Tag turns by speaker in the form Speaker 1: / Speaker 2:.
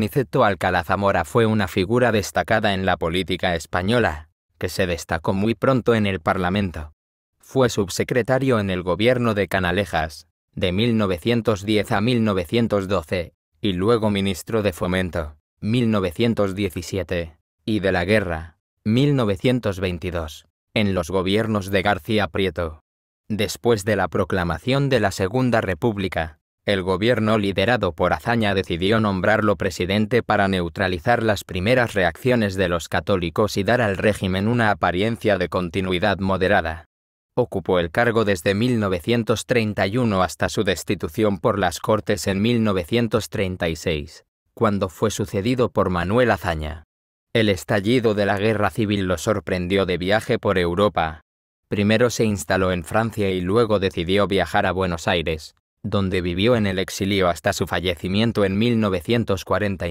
Speaker 1: Niceto Alcalá Zamora fue una figura destacada en la política española, que se destacó muy pronto en el Parlamento. Fue subsecretario en el gobierno de Canalejas, de 1910 a 1912, y luego ministro de Fomento, 1917, y de la Guerra, 1922, en los gobiernos de García Prieto. Después de la proclamación de la Segunda República, el gobierno liderado por Azaña decidió nombrarlo presidente para neutralizar las primeras reacciones de los católicos y dar al régimen una apariencia de continuidad moderada. Ocupó el cargo desde 1931 hasta su destitución por las Cortes en 1936, cuando fue sucedido por Manuel Azaña. El estallido de la guerra civil lo sorprendió de viaje por Europa. Primero se instaló en Francia y luego decidió viajar a Buenos Aires, donde vivió en el exilio hasta su fallecimiento en 1949.